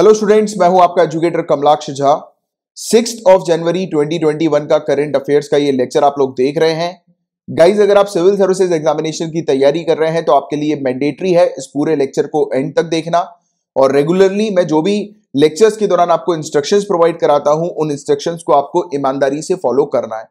hello students मैं हूं आपका educator Kamalaksh Jha six of January 2021 का करंट अफेयर्स का ये लेक्चर आप लोग देख रहे हैं गाइज अगर आप सिविल सर्विसेज एग्जामिनेशन की तैयारी कर रहे हैं तो आपके लिए मैंडेटरी है इस पूरे लेक्चर को एंड तक देखना और रेगुलरली मैं जो भी लेक्चर्स के दौरान आपको इंस्ट्रक्शंस प्रोवाइड कराता हूं उन इंस्ट्रक्शंस को आपको ईमानदारी से फॉलो करना है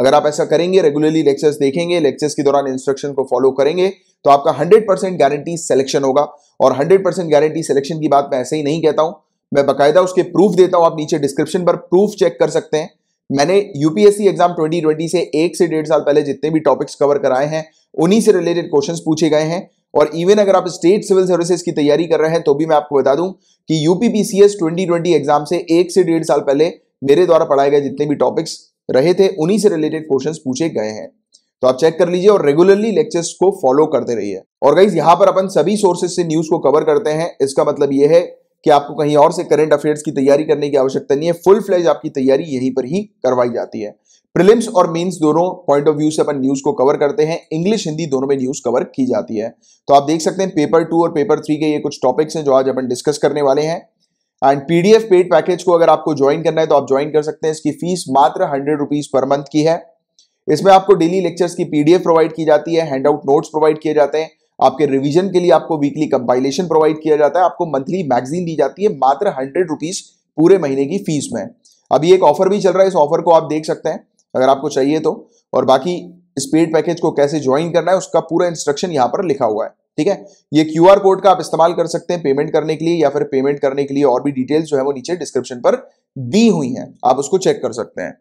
अगर आप ऐसा करेंगे रेगुलरली लेक्चर्स देखेंगे लेक्चर्स के दौरान इंस्ट्रक्शन को फॉलो करेंगे तो आपका 100 परसेंट गारंटी सिलेक्शन होगा और 100 परसेंट गारंटी सिलेक्शन की बात मैं ऐसे ही नहीं कहता हूं मैं बाकायदा उसके प्रूफ देता हूं आप नीचे डिस्क्रिप्शन पर प्रूफ चेक कर सकते हैं मैंने यूपीएससी एग्जाम 2020 से एक से डेढ़ साल पहले जितने भी टॉपिक्स कवर कराए हैं उन्हीं से रिलेटेड क्वेश्चन पूछे गए हैं और इवन अगर आप स्टेट सिविल सर्विसेज की तैयारी कर रहे हैं तो भी मैं आपको बता दूं कि यूपीपीसीएस 2020 एग्जाम से एक से डेढ़ साल पहले मेरे द्वारा पढ़ाए गए जितने भी टॉपिक्स रहे थे उन्हीं से रिलेटेड क्वेश्चन पूछे गए हैं तो आप चेक कर लीजिए और रेगुलरली लेक्चर्स को फॉलो करते रहिए और गाइज यहां पर अपन सभी सोर्सेज से न्यूज को कवर करते हैं इसका मतलब यह है कि आपको कहीं और से करंट अफेयर्स की तैयारी करने की आवश्यकता नहीं है फुल फ्लेज आपकी तैयारी यहीं पर ही करवाई जाती है प्रिलिम्स और मेंस दोनों पॉइंट ऑफ व्यू से अपन न्यूज को कवर करते हैं इंग्लिश हिंदी दोनों में न्यूज कवर की जाती है तो आप देख सकते हैं पेपर टू और पेपर थ्री के ये कुछ टॉपिक्स हैं जो आज अपन डिस्कस करने वाले हैं एंड पीडीएफ पेड पैकेज को अगर आपको ज्वाइन करना है तो आप ज्वाइन कर सकते हैं इसकी फीस मात्र हंड्रेड रुपीज पर मंथ की है इसमें आपको डेली लेक्चर्स की पीडीएफ प्रोवाइड की जाती है हैंड आउट नोट्स प्रोवाइड किए जाते हैं आपके रिविजन के लिए आपको वीकली कंपाइलेशन प्रोवाइड किया जाता है आपको मंथली मैगजीन दी जाती है मात्र हंड्रेड रुपीज पूरे महीने की फीस में अभी एक ऑफर भी चल रहा है इस ऑफर को आप देख सकते हैं अगर आपको चाहिए तो और बाकी इस पेड पैकेज को कैसे ज्वाइन करना है उसका पूरा इंस्ट्रक्शन यहाँ पर लिखा हुआ है ठीक है ये क्यू कोड का आप इस्तेमाल कर सकते हैं पेमेंट करने के लिए या फिर पेमेंट करने के लिए और भी डिटेल्स जो है वो नीचे डिस्क्रिप्शन पर दी हुई है आप उसको चेक कर सकते हैं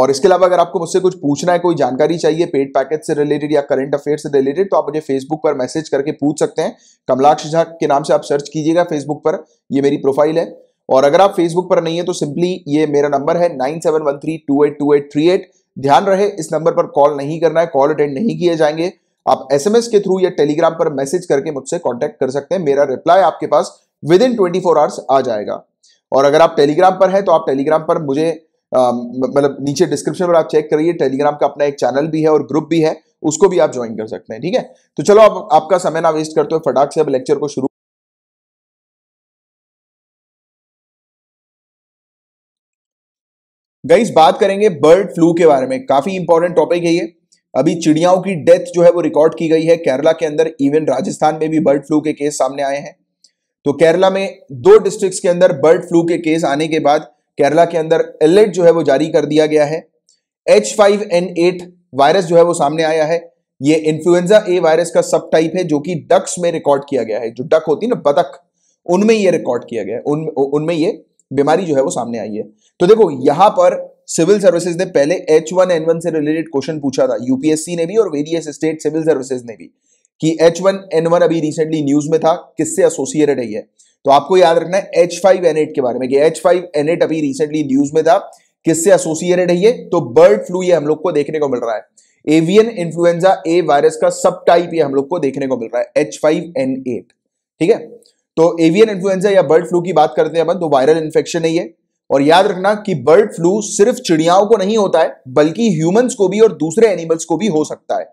और इसके अलावा अगर आपको मुझसे कुछ पूछना है कोई जानकारी चाहिए पेड पैकेज से रिलेटेड या करंट अफेयर से रिलेटेड तो आप मुझे फेसबुक पर मैसेज करके पूछ सकते हैं कमलाक्ष झा के नाम से आप सर्च कीजिएगा फेसबुक पर ये मेरी प्रोफाइल है और अगर आप फेसबुक पर नहीं है तो सिंपली ये मेरा नंबर है nine seven three two eight two eight three eight ध्यान रहे इस नंबर पर कॉल नहीं करना है कॉल अटेंड नहीं किए जाएंगे आप एसएमएस के थ्रू या टेलीग्राम पर मैसेज करके मुझसे कॉन्टेक्ट कर सकते हैं मेरा रिप्लाई आपके पास within twenty four hours आ जाएगा और अगर आप टेलीग्राम पर हैं तो आप टेलीग्राम पर मुझे मतलब नीचे डिस्क्रिप्शन पर आप चेक करिए टेलीग्राम का अपना एक चैनल भी है और ग्रुप भी है उसको भी आप ज्वाइन कर सकते हैं ठीक है तो चलो आप, आपका समय ना वेस्ट करते हो फटाक से अब लेक्चर को शुरू गाइस बात करेंगे बर्ड फ्लू के बारे में काफी इंपॉर्टेंट टॉपिक है ये अभी चिड़ियाओं की डेथ जो है वो रिकॉर्ड की गई है केरला के अंदर इवन राजस्थान में भी बर्ड फ्लू के केस सामने आए हैं तो केरला में दो डिस्ट्रिक्ट्स के अंदर बर्ड फ्लू के केस आने के बाद केरला के अंदर अलर्ट जो है वो जारी कर दिया गया है H five N eight virus जो है वो सामने आया है ये इन्फ्लुएंजा ए वायरस का सब टाइप है जो कि डक्स में रिकॉर्ड किया गया है जो डक होती है ना बतख उनमें ये रिकॉर्ड किया गया है उन उनमें ये बीमारी जो है वो सामने आई है तो देखो यहां पर सिविल सर्विसेज ने पहले एच वन एन वन से रिलेटेड क्वेश्चन पूछा था यूपीएससी ने भी और वेरियस स्टेट सिविल सर्विसेज ने भी कि एच वन एन वन अभी रिसेंटली न्यूज में था किससे एसोसिएटेड है तो आपको याद रखना है एच फाइव एन एट के बारे में कि एच फाइव एन एट अभी रिसेंटली न्यूज में था किससे एसोसिएटेड है तो बर्ड फ्लू ये हम लोग को देखने को मिल रहा है एवियन इन्फ्लुएंजा ए वायरस का सब टाइप ये हम लोग को देखने को मिल रहा है एच फाइव एन एट ठीक है तो एवियन इन्फ्लुएंजा या बर्ड फ्लू की बात करते हैं अपन तो वायरल इन्फेक्शन है ये और याद रखना कि बर्ड फ्लू सिर्फ चिड़ियाओं को नहीं होता है बल्कि ह्यूमंस को भी और दूसरे एनिमल्स को भी हो सकता है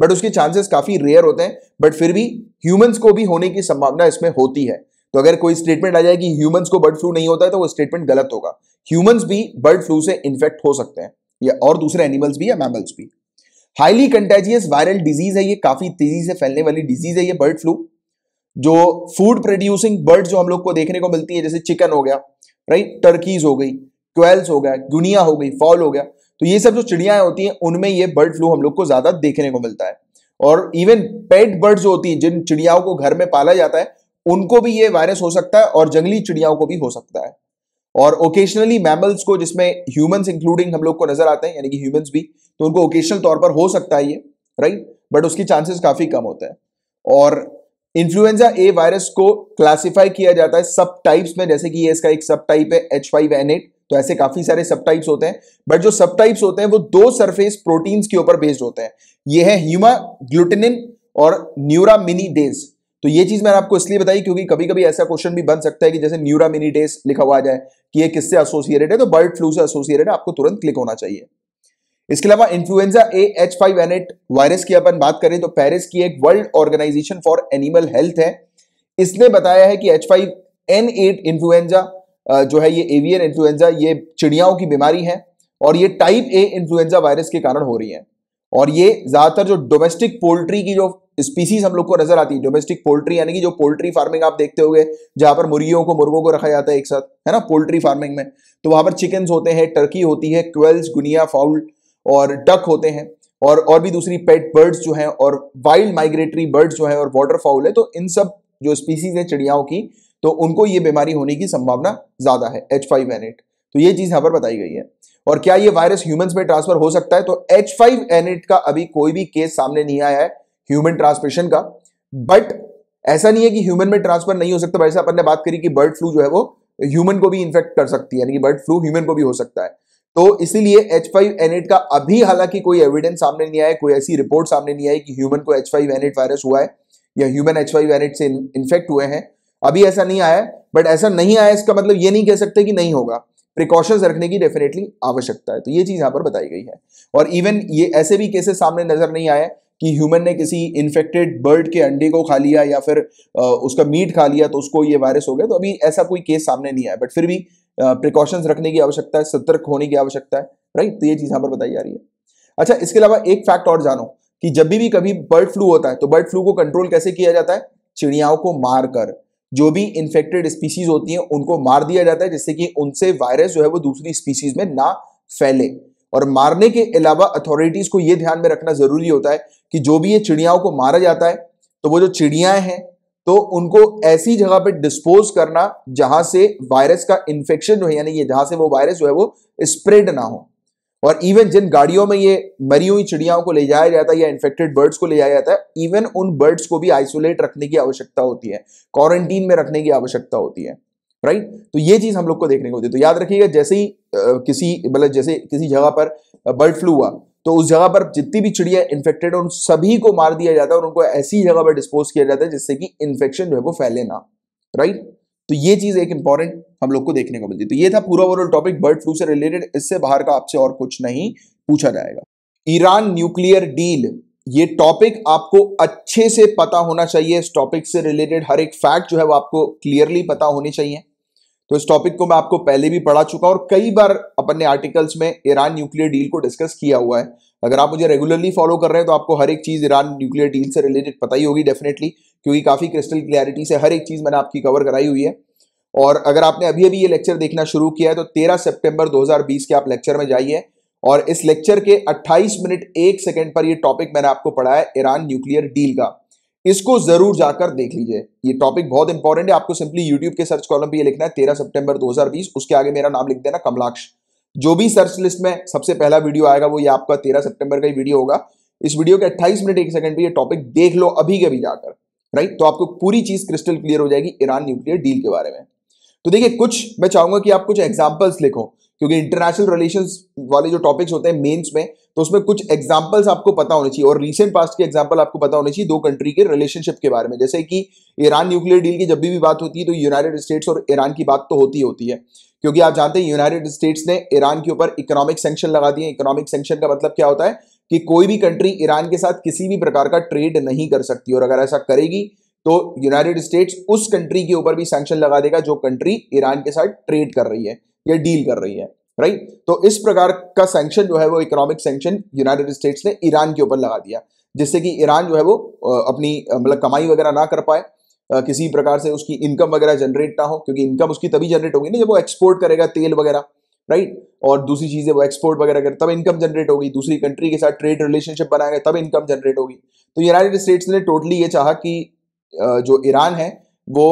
बट उसके चांसेस काफी रेयर होते हैं बट फिर भी ह्यूमंस को भी होने की संभावना इसमें होती है तो अगर कोई स्टेटमेंट आ जाए कि ह्यूमंस को बर्ड फ्लू नहीं होता है तो वो स्टेटमेंट गलत होगा ह्यूमंस भी बर्ड फ्लू से इन्फेक्ट हो सकते हैं या और दूसरे एनिमल्स भी या मैमल्स भी हाईली कंटेजियस वायरल डिजीज है ये काफी तेजी से फैलने वाली डिजीज है ये बर्ड फ्लू जो फूड प्रोड्यूसिंग बर्ड जो हम लोग को देखने को मिलती है जैसे चिकन हो गया राइट टर्कीज हो गई क्वेल्स हो गया गुनिया हो गई फॉल हो गया तो ये सब जो चिड़ियां होती हैं उनमें ये बर्ड फ्लू हम लोग को ज़्यादा देखने को मिलता है और इवन पेट बर्ड्स होती हैं जिन चिड़ियाओं को घर में पाला जाता है उनको भी ये वायरस हो सकता है और जंगली चिड़ियाओं को भी हो सकता है और ओकेशनली मैमल्स को जिसमें ह्यूमंस इंक्लूडिंग हम लोग को नजर आते हैं यानी कि ह्यूमंस भी तो उनको ओकेशनल तौर पर हो सकता है ये राइट बट उसकी चांसेस काफ़ी कम होता है और इन्फ्लुएंजा ए वायरस को क्लासिफाई किया जाता है सब टाइप्स में जैसे कि ये इसका एक सब टाइप है एच फाइव एन एट तो ऐसे काफी सारे सब टाइप्स होते हैं बट जो सब टाइप्स होते हैं वो दो सरफेस प्रोटीन्स के ऊपर बेस्ड होते हैं ये है ह्यूमा ग्लूटेनिन और न्यूरा मिनी डेज तो ये चीज मैंने आपको इसलिए बताई क्योंकि कभी कभी ऐसा क्वेश्चन भी बन सकता है कि जैसे न्यूरा मिनी डेज लिखा हुआ जाए कि ये किससे एसोसिएटेड है तो बर्ड फ्लू से एसोसिएटेड है आपको तुरंत क्लिक होना चाहिए इसके अलावा influenza A H five N eight virus की अपन बात करें तो पेरिस की एक world organisation for animal health है इसने बताया है कि H five N eight influenza जो है ये एवियन इन्फ्लुएंजा ये चिड़ियाओं की बीमारी है और ये टाइप ए इन्फ्लुएंजा वायरस के कारण हो रही है और ये ज़्यादातर जो डोमेस्टिक पोल्ट्री की जो स्पीसीज हम लोग को नजर आती है डोमेस्टिक पोल्ट्री यानी कि जो पोल्ट्री फार्मिंग आप देखते होंगे जहां पर मुर्गियों को मुर्गों को रखा जाता है एक साथ है ना पोल्ट्री फार्मिंग में तो वहां पर चिकन होते हैं टर्की होती है क्वेल्स गुनिया फाउल और डक होते हैं और और भी दूसरी पेट बर्ड्स जो हैं और वाइल्ड माइग्रेटरी बर्ड्स जो हैं और वाटर फाउल है तो इन सब जो स्पीसीज है चिड़ियाओं की तो उनको ये बीमारी होने की संभावना ज़्यादा है एच फाइव एन एट तो ये चीज़ यहाँ पर बताई गई है और क्या ये वायरस ह्यूमंस में ट्रांसफर हो सकता है तो एच फाइव एन एट का अभी कोई भी केस सामने नहीं आया है ह्यूमन ट्रांसमिशन का बट ऐसा नहीं है कि ह्यूमन में ट्रांसफर नहीं हो सकता वैसे अपन ने बात करी कि बर्ड फ्लू जो है वो ह्यूमन को भी इन्फेक्ट कर सकती है यानी कि बर्ड फ्लू ह्यूमन को भी हो सकता है तो इसीलिए एच फाइव एन एट का अभी हालांकि कोई एविडेंस सामने नहीं आया कोई ऐसी रिपोर्ट सामने नहीं आई कि ह्यूमन को H five N eight virus हुआ है या human H five N eight से इन्फेक्ट हुए हैं अभी ऐसा नहीं आया बट ऐसा नहीं आया इसका मतलब ये नहीं कह सकते कि नहीं होगा प्रिकॉशंस रखने की डेफिनेटली आवश्यकता है तो ये चीज़ यहां पर बताई गई है और इवन ये ऐसे भी केसेस सामने नजर नहीं आए कि ह्यूमन ने किसी इन्फेक्टेड बर्ड के अंडे को खा लिया या फिर उसका मीट खा लिया तो उसको ये वायरस हो गया तो अभी ऐसा कोई केस सामने नहीं आया बट फिर भी प्रिकॉशंस रखने की आवश्यकता है सतर्क होने की आवश्यकता है राइट तो ये चीज़ यहाँ पर बताई जा रही है अच्छा इसके अलावा एक फैक्ट और जानो कि जब भी, भी कभी बर्ड फ्लू होता है तो बर्ड फ्लू को कंट्रोल कैसे किया जाता है चिड़ियाओं को मारकर जो भी इन्फेक्टेड स्पीसीज होती हैं उनको मार दिया जाता है जिससे कि उनसे वायरस जो है वो दूसरी स्पीसीज में ना फैले और मारने के अलावा अथॉरिटीज को यह ध्यान में रखना जरूरी होता है कि जो भी ये चिड़ियाओं को मारा जाता है तो वो जो चिड़ियां हैं तो उनको ऐसी जगह पे डिस्पोज करना जहां से वायरस का इन्फेक्शन है यानी ये जहां से वो वायरस जो है वो स्प्रेड ना हो और इवन जिन गाड़ियों में ये मरी हुई चिड़ियाओं को ले जाया जाता है या इन्फेक्टेड बर्ड्स को ले जाया जाता है इवन उन बर्ड्स को भी आइसोलेट रखने की आवश्यकता होती है क्वारंटीन में रखने की आवश्यकता होती है राइट तो ये चीज हम लोग को देखने को होती है तो याद रखिएगा जैसे ही किसी मतलब जैसे किसी जगह पर बर्ड फ्लू हुआ तो उस जगह पर जितनी भी चिड़िया इन्फेक्टेड है उन सभी को मार दिया जाता है और उनको ऐसी जगह पर डिस्पोज किया जाता है जिससे कि इन्फेक्शन जो है वो फैले ना राइट तो ये चीज एक इंपॉर्टेंट हम लोग को देखने को मिलती है तो ये था पूरा ओवरऑल टॉपिक बर्ड फ्लू से रिलेटेड इससे बाहर का आपसे और कुछ नहीं पूछा जाएगा ईरान न्यूक्लियर डील ये टॉपिक आपको अच्छे से पता होना चाहिए इस टॉपिक से रिलेटेड हर एक फैक्ट जो है वो आपको क्लियरली पता होनी चाहिए तो इस टॉपिक को मैं आपको पहले भी पढ़ा चुका और कई बार अपन ने आर्टिकल्स में ईरान न्यूक्लियर डील को डिस्कस किया हुआ है अगर आप मुझे रेगुलरली फॉलो कर रहे हैं तो आपको हर एक चीज़ ईरान न्यूक्लियर डील से रिलेटेड पता ही होगी डेफिनेटली क्योंकि काफ़ी क्रिस्टल क्लियरिटी से हर एक चीज़ मैंने आपकी कवर कराई हुई है और अगर आपने अभी अभी ये लेक्चर देखना शुरू किया है तो 13 सितंबर 2020 के आप लेक्चर में जाइए और इस लेक्चर के 28 मिनट एक सेकंड पर ये टॉपिक मैंने आपको पढ़ा है ईरान न्यूक्लियर डील का इसको जरूर जाकर देख लीजिए ये टॉपिक बहुत इंपॉर्टेंट है आपको सिंपली यूट्यूब के सर्च कॉलम पर लिखना है तेरह सितंबर दो उसके आगे मेरा नाम लिख देना कमलाक्ष जो भी सर्च लिस्ट में सबसे पहला वीडियो आएगा वो ये आपका तेरह सितंबर का ही वीडियो होगा इस वीडियो के अट्ठाईस मिनट एक सेकंड पे ये टॉपिक देख लो अभी के कभी जाकर राइट तो आपको पूरी चीज क्रिस्टल क्लियर हो जाएगी ईरान न्यूक्लियर डील के बारे में तो देखिए कुछ मैं चाहूंगा कि आप कुछ एग्जांपल्स लिखो क्योंकि इंटरनेशनल रिलेशंस वाले जो टॉपिक्स होते हैं मेंस में तो उसमें कुछ एग्जाम्पल्स आपको पता होने चाहिए और रिसेंट पास्ट के एग्जाम्पल आपको पता होने चाहिए दो कंट्री के रिलेशनशिप के बारे में जैसे कि ईरान न्यूक्लियर डील की जब भी, भी बात होती है तो यूनाइटेड स्टेट्स और ईरान की बात तो होती होती है क्योंकि आप जानते हैं यूनाइटेड स्टेट्स ने ईरान के ऊपर इकोनॉमिक सेंक्शन लगा दिए इकोनॉमिक सेंक्शन का मतलब क्या होता है कि कोई भी कंट्री ईरान के साथ किसी भी प्रकार का ट्रेड नहीं कर सकती और अगर ऐसा करेगी तो यूनाइटेड स्टेट्स उस कंट्री के ऊपर भी सैंक्शन लगा देगा जो कंट्री ईरान के साथ ट्रेड कर रही है या डील कर रही है राइट तो इस प्रकार का सैंक्शन जो है वो इकोनॉमिक सैंक्शन यूनाइटेड स्टेट्स ने ईरान के ऊपर लगा दिया जिससे कि ईरान जो है वो अपनी मतलब कमाई वगैरह ना कर पाए किसी प्रकार से उसकी इनकम वगैरह जनरेट ना हो क्योंकि इनकम उसकी तभी जनरेट होगी ना जब वो एक्सपोर्ट करेगा तेल वगैरह राइट और दूसरी चीज़ें वो एक्सपोर्ट वगैरह करें तब इनकम जनरेट होगी दूसरी कंट्री के साथ ट्रेड रिलेशनशिप बनाएंगे तब इनकम जनरेट होगी तो यूनाइटेड स्टेट्स ने टोटली ये चाहा कि जो ईरान है वो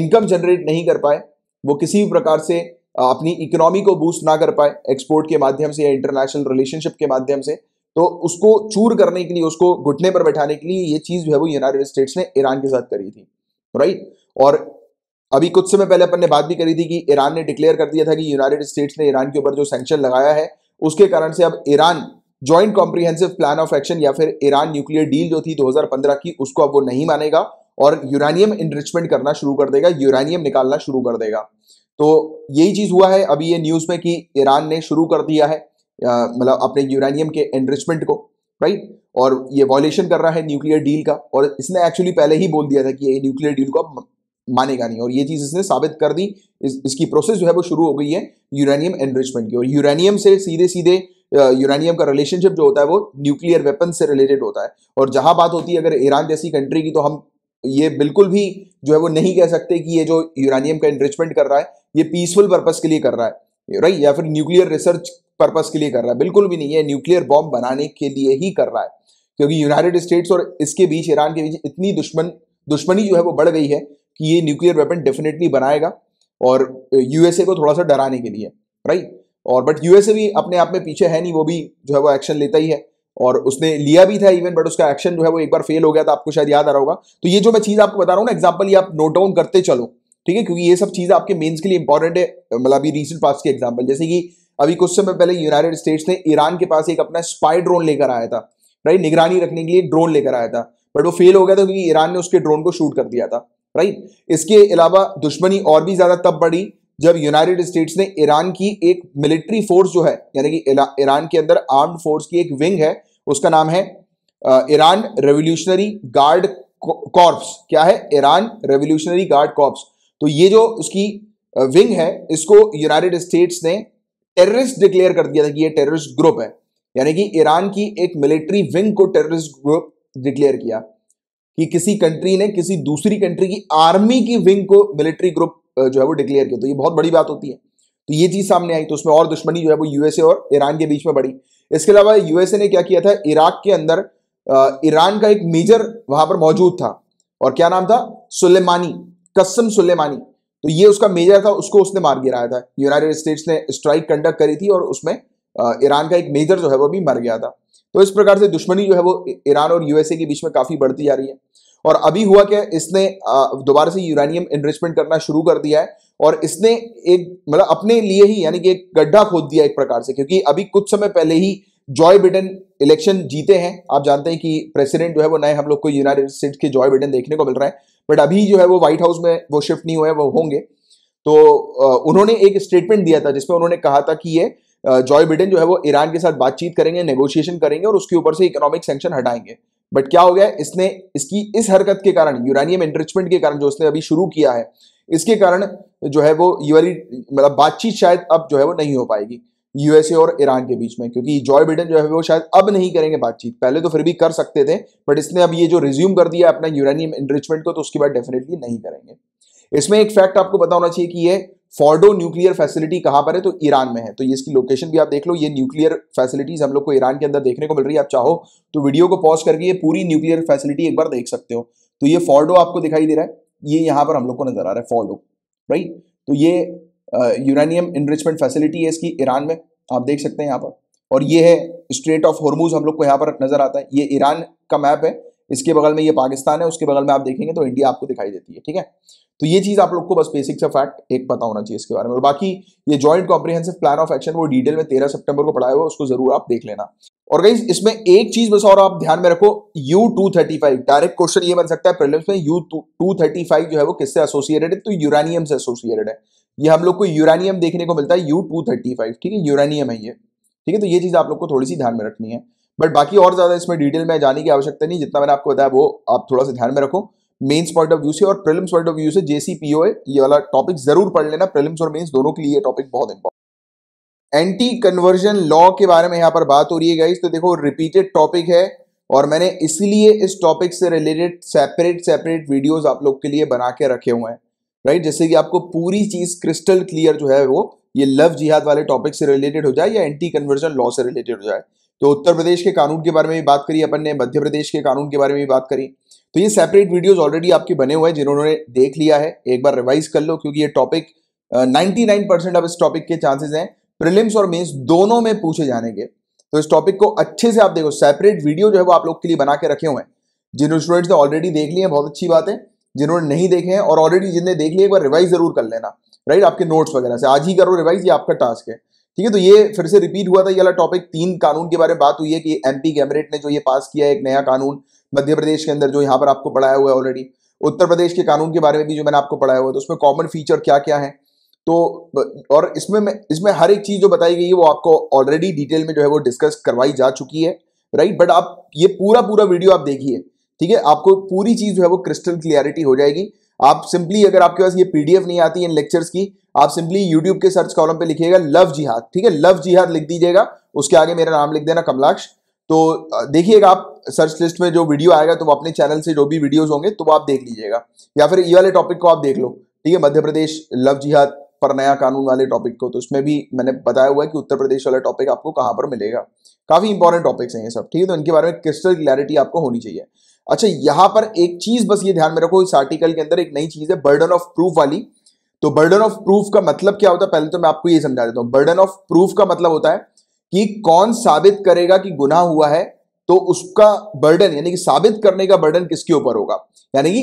इनकम जनरेट नहीं कर पाए वो किसी भी प्रकार से अपनी इकोनॉमी को बूस्ट ना कर पाए एक्सपोर्ट के माध्यम से या इंटरनेशनल रिलेशनशिप के माध्यम से तो उसको चूर करने के लिए उसको घुटने पर बैठाने के लिए ये चीज़ जो है वो यूनाइटेड स्टेट्स ने ईरान के साथ करी थी राइट और अभी कुछ समय पहले अपन ने बात भी करी थी कि ईरान ने डिक्लेयर कर दिया था कि यूनाइटेड स्टेट्स ने ईरान के ऊपर जो सेंक्शन लगाया है उसके कारण से अब Iran joint comprehensive plan of action या फिर ईरान न्यूक्लियर डील जो थी 2015 की उसको अब वो नहीं मानेगा और यूरानियम इनरिचमेंट करना शुरू कर देगा यूरानियम निकालना शुरू कर देगा तो यही चीज़ हुआ है अभी ये न्यूज़ में कि ईरान ने शुरू कर दिया है मतलब अपने यूरानियम के एनरिचमेंट को राइट और ये वॉल्यूशन कर रहा है न्यूक्लियर डील का और इसने एक्चुअली पहले ही बोल दिया था कि ये न्यूक्लियर डील को अब मानेगा नहीं और ये चीज़ इसने साबित कर दी इस, इसकी प्रोसेस जो है वो शुरू हो गई है यूरानियम एनरिचमेंट की और यूरानियम से सीधे सीधे यूरानियम का रिलेशनशिप जो होता है वो न्यूक्लियर वेपन से रिलेटेड होता है और जहाँ बात होती है अगर ईरान जैसी कंट्री की तो हम ये बिल्कुल भी जो है वो नहीं कह सकते कि ये जो यूरानियम का एनरिचमेंट कर रहा है ये पीसफुल पर्पज के लिए कर रहा है राइट या फिर न्यूक्लियर रिसर्च पर्पज के लिए कर रहा है बिल्कुल भी नहीं है न्यूक्लियर बॉम्ब बनाने के लिए ही कर रहा है क्योंकि यूनाइटेड स्टेट्स और इसके बीच ईरान के बीच इतनी दुश्मन दुश्मनी जो है वो बढ़ गई है कि ये न्यूक्लियर वेपन डेफिनेटली बनाएगा और यूएसए को थोड़ा सा डराने के लिए राइट और बट यूएसए भी अपने आप में पीछे है नहीं वो भी जो है वो एक्शन लेता ही है और उसने लिया भी था इवन बट उसका एक्शन जो है वो एक बार फेल हो गया था तो आपको शायद याद आ रहा होगा तो ये जो मैं चीज़ आपको बता रहा हूँ ना एग्जाम्पल ये आप नोट डाउन करते चलो ठीक है क्योंकि ये सब चीज़ आपके मेंस के लिए इंपॉर्टेंट है मतलब अभी रीसेंट पास के एग्जाम्पल जैसे कि अभी कुछ समय पहले यूनाइटेड स्टेट्स ने ईरान के पास एक अपना स्पाई ड्रोन लेकर आया था राइट निगरानी रखने के लिए ड्रोन लेकर आया था बट वो फेल हो गया था क्योंकि ईरान ने उसके ड्रोन को शूट कर दिया था राइट इसके अलावा दुश्मनी और भी ज़्यादा तब बढ़ी जब यूनाइटेड स्टेट्स ने ईरान की एक मिलिट्री फोर्स जो है यानी कि ईरान के अंदर आर्म्ड फोर्स की एक विंग है उसका नाम है ईरान रेवोल्यूशनरी गार्ड कॉर्प्स क्या है ईरान रेवोल्यूशनरी गार्ड कॉर्प्स तो ये जो उसकी विंग है इसको यूनाइटेड स्टेट्स ने टेररिस्ट डिक्लेयर कर दिया था कि ये टेररिस्ट ग्रुप है यानी कि ईरान की एक मिलिट्री विंग को टेररिस्ट ग्रुप डिक्लेयर किया कि किसी कंट्री ने किसी दूसरी कंट्री की आर्मी की विंग को मिलिट्री ग्रुप जो है वो डिक्लेयर किया तो ये बहुत बड़ी बात होती है तो ये चीज सामने आई तो उसमें और दुश्मनी जो है वो यूएसए और ईरान के बीच में बढ़ी इसके अलावा यूएसए ने क्या किया था इराक के अंदर ईरान का एक मेजर वहां पर मौजूद था और क्या नाम था सुलेमानी कसम सुलेमानी तो ये उसका मेजर था उसको उसने मार गिराया था यूनाइटेड स्टेट्स ने स्ट्राइक कंडक्ट करी थी और उसमें ईरान का एक मेजर जो है वो भी मर गया था तो इस प्रकार से दुश्मनी जो है वो ईरान और यूएसए के बीच में काफ़ी बढ़ती जा रही है और अभी हुआ क्या इसने दोबारा से यूरानियम एनरिचमेंट करना शुरू कर दिया है और इसने एक मतलब अपने लिए ही यानी कि एक गड्ढा खोद दिया एक प्रकार से क्योंकि अभी कुछ समय पहले ही जॉय बिडेन इलेक्शन जीते हैं आप जानते हैं कि प्रेसिडेंट जो है वो नए हम लोग को यूनाइटेड स्टेट्स के जॉय बिडेन देखने को मिल रहा है बट अभी जो है वो व्हाइट हाउस में वो शिफ्ट नहीं हुए वो होंगे तो उन्होंने एक स्टेटमेंट दिया था जिसमें उन्होंने कहा था कि ये जॉय बिडेन जो है वो ईरान के साथ बातचीत करेंगे नेगोशिएशन करेंगे और उसके ऊपर से इकोनॉमिक सेंक्शन हटाएंगे बट क्या हो गया इसने इसकी इस हरकत के कारण यूरानियम एंट्रिचमेंट के कारण जो उसने अभी शुरू किया है इसके कारण जो है वो यूरी मतलब बातचीत शायद अब जो है वो नहीं हो पाएगी यूएसए और ईरान के बीच में क्योंकि जॉय बिडन जो है वो शायद अब नहीं करेंगे बातचीत पहले तो फिर भी कर सकते थे बट इसने अब ये जो रिज्यूम कर दिया अपना यूरानियम एनरिचमेंट को तो उसके बाद डेफिनेटली नहीं करेंगे इसमें एक फैक्ट आपको पता होना चाहिए कि ये फोर्डो न्यूक्लियर फैसिलिटी कहां पर है तो ईरान में है तो इसकी लोकेशन भी आप देख लो ये न्यूक्लियर फैसिलिटीज हम लोग को ईरान के अंदर देखने को मिल रही है आप चाहो तो वीडियो को पॉज करके ये पूरी न्यूक्लियर फैसिलिटी एक बार देख सकते हो तो ये फोर्डो आपको दिखाई दे रहा है ये यहां पर हम लोग को नजर आ रहा है फोर्डो राइट तो ये यूरानियम इनरिचमेंट फैसिलिटी है इसकी ईरान में आप देख सकते हैं यहाँ पर और ये है स्ट्रेट ऑफ हॉर्मूज हम लोग को यहाँ पर नजर आता है ये ईरान का मैप है इसके बगल में ये पाकिस्तान है उसके बगल में आप देखेंगे तो इंडिया आपको दिखाई देती है ठीक है तो ये चीज़ आप लोग को बस बेसिक सा फैक्ट एक पता होना चाहिए इसके बारे में और बाकी ये joint comprehensive plan of action वो डिटेल में तेरह सितंबर को पढ़ाया हुआ उसको जरूर आप देख लेना और गई इसमें एक चीज बस और आप ध्यान में रखो U two thirty five direct question ये बन सकता है प्रिलिम्स में यू टू जो है वो किससे एसोसिएटेड है तो यूरानियम से एसोसिएटेड है ये हम लोग को यूरानियम देखने को मिलता है यू टू थर्टी फाइव ठीक है यूरानियम है ये ठीक है तो ये चीज़ आप लोग को थोड़ी सी ध्यान में रखनी है बट बाकी और ज़्यादा इसमें डिटेल में जाने की आवश्यकता नहीं जितना मैंने आपको बताया वो आप थोड़ा सा ध्यान में रखो मेन्स पॉइंट ऑफ व्यू से और प्रिलिम्स पॉइंट ऑफ व्यू से है ये वाला टॉपिक जरूर पढ़ लेना प्रिलिम्स और मेन्स दोनों के लिए टॉपिक बहुत इंपॉर्टेंट एंटी कन्वर्जन लॉ के बारे में यहाँ पर बात हो रही है गाइस तो देखो रिपीटेड टॉपिक है और मैंने इसलिए इस टॉपिक से रिलेटेड सेपरेट सेपरेट वीडियोस आप लोग के लिए बना के रखे हुए हैं राइट जैसे कि आपको पूरी चीज क्रिस्टल क्लियर जो है वो ये लव जिहाद वाले टॉपिक से रिलेटेड हो जाए या एंटी कन्वर्जन लॉ से रिलेटेड हो जाए तो उत्तर प्रदेश के कानून के बारे में भी बात करी अपन ने मध्य प्रदेश के कानून के बारे में भी बात करी तो ये सेपरेट वीडियोस ऑलरेडी आपके बने हुए हैं जिन्होंने देख लिया है एक बार रिवाइज कर लो क्योंकि ये topic ninety nine percent of इस टॉपिक के चांसेज हैं प्रिलिम्स और मेन्स दोनों में पूछे जाने के तो इस टॉपिक को अच्छे से आप देखो सेपरेट वीडियो जो है वो आप लोग के लिए बना के रखे हुए हैं जिन स्टूडेंट्स ने ऑलरेडी देख लिया है बहुत अच्छी बात है जिन्होंने नहीं देखे हैं और ऑलरेडी जिनने देख लिया एक बार रिवाइज जरूर कर लेना राइट आपके नोट्स वगैरह से आज ही करो रिवाइज ये आपका टास्क है ठीक है तो ये फिर से रिपीट हुआ था ये वाला टॉपिक तीन कानून के बारे में बात हुई है कि एमपी कैबिनेट ने जो ये पास किया है एक नया कानून मध्य प्रदेश के अंदर जो यहाँ पर आपको पढ़ाया हुआ है ऑलरेडी उत्तर प्रदेश के कानून के बारे में भी जो मैंने आपको पढ़ाया हुआ है तो उसमें कॉमन फीचर क्या क्या है तो और इसमें इसमें हर एक चीज़ जो बताई गई है वो आपको ऑलरेडी डिटेल में जो है वो डिस्कस करवाई जा चुकी है राइट बट आप ये पूरा पूरा वीडियो आप देखिए ठीक है आपको पूरी चीज जो है वो क्रिस्टल क्लियरिटी हो जाएगी आप सिंपली अगर आपके पास ये पीडीएफ नहीं आती इन लेक्चर्स की आप सिंपली यूट्यूब के सर्च कॉलम पे लिखिएगा लव जिहाद ठीक है लव जिहाद लिख दीजिएगा उसके आगे मेरा नाम लिख देना कमलाक्ष तो देखिएगा आप सर्च लिस्ट में जो वीडियो आएगा तो वो अपने चैनल से जो भी वीडियोस होंगे तो वो आप देख लीजिएगा या फिर ये वाले टॉपिक को आप देख लो ठीक है मध्य प्रदेश लव जिहाद पर नया कानून वाले टॉपिक को तो उसमें भी मैंने बताया हुआ है कि उत्तर प्रदेश वाला टॉपिक आपको कहां पर मिलेगा काफ़ी इंपॉर्टेंट टॉपिक्स हैं ये सब ठीक है तो इनके बारे में क्रिस्टल क्लैरिटी आपको होनी चाहिए अच्छा यहां पर एक चीज बस ये ध्यान में रखो इस आर्टिकल के अंदर एक नई चीज है बर्डन ऑफ प्रूफ वाली तो बर्डन ऑफ प्रूफ का मतलब क्या होता है पहले तो मैं आपको ये समझा देता हूं बर्डन ऑफ प्रूफ का मतलब होता है कि कौन साबित करेगा कि गुना हुआ है तो उसका बर्डन यानी कि साबित करने का बर्डन किसके ऊपर होगा यानी कि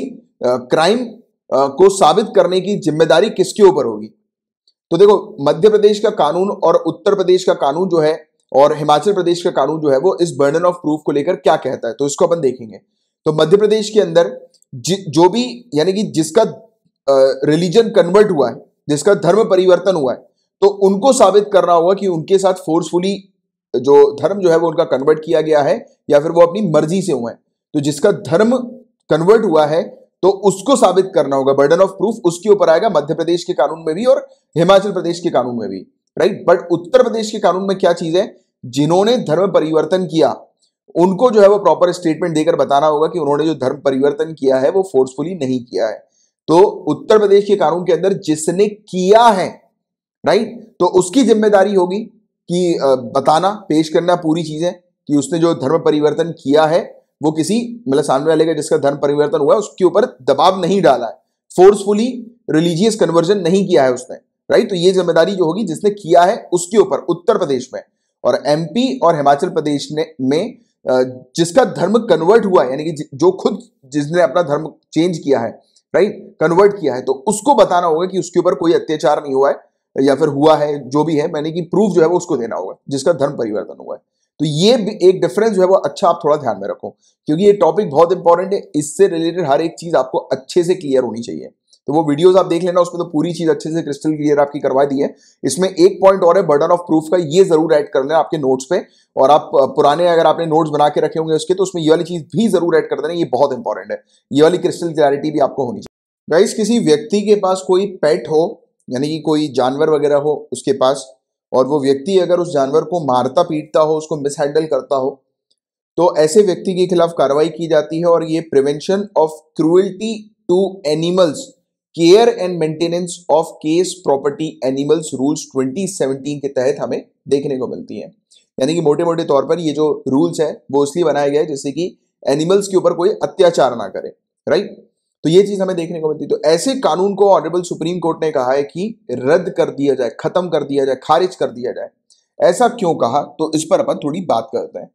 क्राइम को साबित करने की जिम्मेदारी किसके ऊपर होगी तो देखो मध्य प्रदेश का कानून और उत्तर प्रदेश का कानून जो है और हिमाचल प्रदेश का कानून जो है वो इस बर्डन ऑफ प्रूफ को लेकर क्या कहता है तो इसको अपन देखेंगे तो मध्य प्रदेश के अंदर जो भी यानी कि जिसका रिलीजन कन्वर्ट हुआ है जिसका धर्म परिवर्तन हुआ है तो उनको साबित करना होगा कि उनके साथ फोर्सफुली जो धर्म जो है वो उनका कन्वर्ट किया गया है या फिर वो अपनी मर्जी से हुआ है तो जिसका धर्म कन्वर्ट हुआ है तो उसको साबित करना होगा बर्डन ऑफ प्रूफ उसके ऊपर आएगा मध्य प्रदेश के कानून में भी और हिमाचल प्रदेश के कानून में भी राइट बट उत्तर प्रदेश के कानून में क्या चीज है जिन्होंने धर्म परिवर्तन किया उनको जो है वो प्रॉपर स्टेटमेंट देकर बताना होगा कि उन्होंने जो धर्म परिवर्तन किया है वो फोर्सफुली नहीं किया है तो उत्तर प्रदेश के कानून के अंदर जिसने किया है राइट तो उसकी जिम्मेदारी होगी कि बताना पेश करना पूरी चीजें कि उसने जो धर्म परिवर्तन किया है वो किसी मतलब सामने वाले का जिसका धर्म परिवर्तन हुआ है उसके ऊपर दबाव नहीं डाला है फोर्सफुली रिलीजियस कन्वर्जन नहीं किया है उसने राइट तो ये जिम्मेदारी जो होगी जिसने किया है उसके ऊपर उत्तर प्रदेश में और एमपी और हिमाचल प्रदेश ने में जिसका धर्म कन्वर्ट हुआ है यानी कि जो खुद जिसने अपना धर्म चेंज किया है राइट कन्वर्ट किया है तो उसको बताना होगा कि उसके ऊपर कोई अत्याचार नहीं हुआ है या फिर हुआ है जो भी है मैंने कि प्रूफ जो है वो उसको देना होगा जिसका धर्म परिवर्तन हुआ है तो ये भी एक डिफरेंस जो है वो अच्छा आप थोड़ा ध्यान में रखो क्योंकि ये टॉपिक बहुत इंपॉर्टेंट है इससे रिलेटेड हर एक चीज आपको अच्छे से क्लियर होनी चाहिए तो वो वीडियोस आप देख लेना उसमें तो पूरी चीज अच्छे से क्रिस्टल क्लियर आपकी करवा दी है इसमें एक पॉइंट और है बर्डन ऑफ प्रूफ का ये जरूर ऐड कर लेना आपके नोट्स पे और आप पुराने अगर आपने नोट्स बना के रखे होंगे उसके तो उसमें ये वाली चीज भी जरूर ऐड कर देना ये बहुत इंपॉर्टेंट है ये वाली क्रिस्टल क्लैरिटी भी आपको होनी चाहिए गाइस किसी व्यक्ति के पास कोई पेट हो यानी कि कोई जानवर वगैरह हो उसके पास और वो व्यक्ति अगर उस जानवर को मारता पीटता हो उसको मिसहैंडल करता हो तो ऐसे व्यक्ति के खिलाफ कार्रवाई की जाती है और ये prevention of cruelty to animals care and maintenance of case property animals rules 2017 के तहत हमें देखने को मिलती है यानी कि मोटे मोटे तौर पर ये जो रूल्स है वो इसलिए बनाए गए जैसे कि एनिमल्स के ऊपर कोई अत्याचार ना करे राइट तो ये चीज हमें देखने को मिलती है तो ऐसे कानून को ऑनरेबल सुप्रीम कोर्ट ने कहा है कि रद्द कर दिया जाए खत्म कर दिया जाए खारिज कर दिया जाए ऐसा क्यों कहा तो इस पर अपन थोड़ी बात करते हैं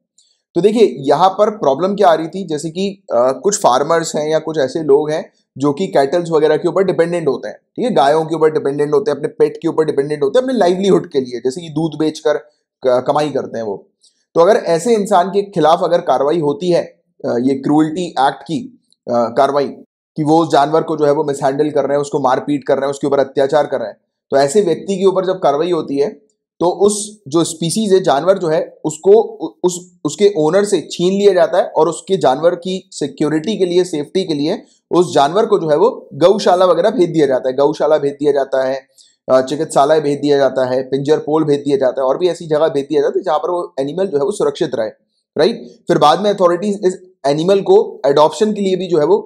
तो देखिए यहां पर प्रॉब्लम क्या आ रही थी जैसे कि आ, कुछ फार्मर्स हैं या कुछ ऐसे लोग हैं जो कि कैटल्स वगैरह के ऊपर डिपेंडेंट होते हैं ठीक है गायों के ऊपर डिपेंडेंट होते हैं अपने पेट के ऊपर डिपेंडेंट होते हैं अपने लाइवलीहुड के लिए जैसे कि दूध बेचकर कमाई करते हैं वो तो अगर ऐसे इंसान के खिलाफ अगर कार्रवाई होती है ये क्रूअल्टी एक्ट की कार्रवाई कि वो उस जानवर को जो है वो मिसहैंडल कर रहे हैं उसको मारपीट कर रहे हैं उसके ऊपर अत्याचार कर रहे हैं तो ऐसे व्यक्ति के ऊपर जब कार्रवाई होती है तो उस जो स्पीसीज है जानवर जो है उसको उस उसके ओनर से छीन लिया जाता है और उसके जानवर की सिक्योरिटी के लिए सेफ्टी के लिए उस जानवर को जो है वो गौशाला वगैरह भेज दिया जाता है गौशाला भेज दिया जाता है चिकित्सालय भेज दिया जाता है पिंजर पोल भेज दिया जाता है और भी ऐसी जगह भेज दिया जाता है जहां पर वो एनिमल जो है वो सुरक्षित रहे राइट फिर बाद में अथॉरिटीज इस एनिमल को एडॉप्शन के लिए भी जो है वो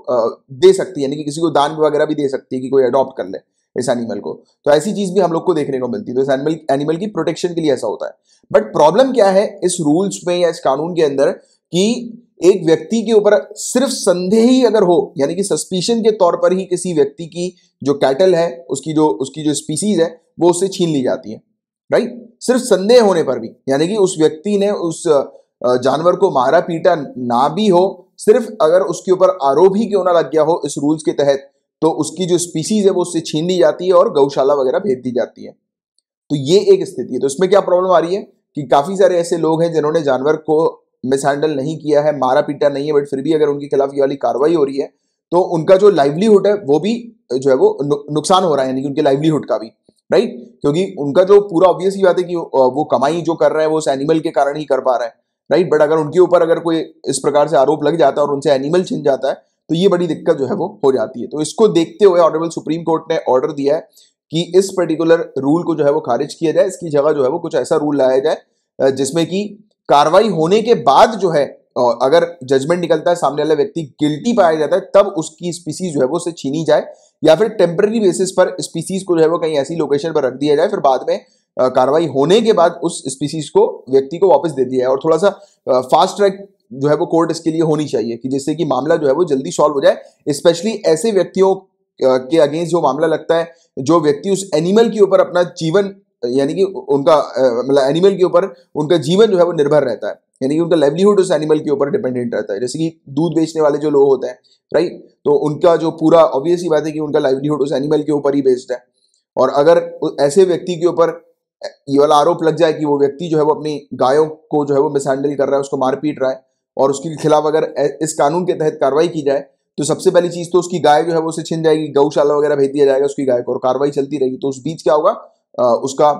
दे सकती है यानी कि किसी को दान वगैरह भी दे सकती है कि कोई अडॉप्ट कर ले इस एनिमल को तो ऐसी चीज भी हम लोग को देखने को मिलती है तो इस एनिमल एनिमल की प्रोटेक्शन के लिए ऐसा होता है बट प्रॉब्लम क्या है इस रूल्स में या इस कानून के अंदर कि एक व्यक्ति के ऊपर सिर्फ संदेह ही अगर हो यानी कि सस्पिशन के तौर पर ही किसी व्यक्ति की जो कैटल है उसकी जो उसकी जो स्पीसीज है वो उससे छीन ली जाती है राइट सिर्फ संदेह होने पर भी यानी कि उस व्यक्ति ने उस जानवर को मारा पीटा ना भी हो सिर्फ अगर उसके ऊपर आरोप ही क्यों ना लग गया हो इस रूल्स के तहत तो उसकी जो स्पीसीज है वो उससे छीन ली जाती है और गौशाला वगैरह भेज दी जाती है तो ये एक स्थिति है तो इसमें क्या प्रॉब्लम आ रही है कि काफी सारे ऐसे लोग हैं जिन्होंने जानवर को मिसहैंडल नहीं किया है मारा पीटा नहीं है बट फिर भी अगर उनके खिलाफ ये वाली कार्रवाई हो रही है तो उनका जो लाइवलीहुड है वो भी जो है वो नु, नुकसान हो रहा है यानी कि उनके लाइवलीहुड का भी राइट क्योंकि उनका जो पूरा ऑब्वियस ही बात है कि वो कमाई जो कर रहे हैं वो उस एनिमल के कारण ही कर पा रहे हैं राइट बट अगर उनके ऊपर अगर कोई इस प्रकार से आरोप लग जाता है और उनसे एनिमल छिन जाता है तो ये बड़ी दिक्कत जो है वो हो जाती है तो इसको देखते हुए ऑनरेबल सुप्रीम कोर्ट ने ऑर्डर दिया है कि इस पर्टिकुलर रूल को जो है वो खारिज किया जाए इसकी जगह जो है वो कुछ ऐसा रूल लाया जाए जिसमें कि कार्रवाई होने के बाद जो है और अगर जजमेंट निकलता है सामने वाला व्यक्ति गिल्टी पाया जाता है तब उसकी स्पीसीज जो है वो उसे छीनी जाए या फिर टेम्पररी बेसिस पर स्पीसीज को जो है वो कहीं ऐसी लोकेशन पर रख दिया जाए फिर बाद में कार्रवाई होने के बाद उस स्पीसीज को व्यक्ति को वापस दे दिया जाए और थोड़ा सा फास्ट ट्रैक जो है वो कोर्ट इसके लिए होनी चाहिए कि जिससे कि मामला जो है वो जल्दी सॉल्व हो जाए स्पेशली ऐसे व्यक्तियों के अगेंस्ट जो मामला लगता है जो व्यक्ति उस एनिमल के ऊपर अपना जीवन यानी कि उनका मतलब एनिमल के ऊपर उनका जीवन जो है वो निर्भर रहता है यानी कि उनका लाइवलीहुड उस एनिमल के ऊपर डिपेंडेंट रहता है जैसे कि दूध बेचने वाले जो लोग होते हैं राइट तो उनका जो पूरा ऑब्वियस ही बात है कि उनका लाइवलीहुड उस एनिमल के ऊपर ही बेस्ड है और अगर ऐसे व्यक्ति के ऊपर ये वाला आरोप लग जाए कि वो व्यक्ति जो है वो अपनी गायों को जो है वो मिसहैंडल कर रहा है उसको मार पीट रहा है और उसके खिलाफ अगर इस कानून के तहत कार्रवाई की जाए तो सबसे पहली चीज तो उसकी गाय जो है वो उसे छिन जाएगी गौशाला वगैरह भेज दिया जाएगा उसकी गाय को और कार्रवाई चलती रहेगी तो उस बीच क्या होगा उसका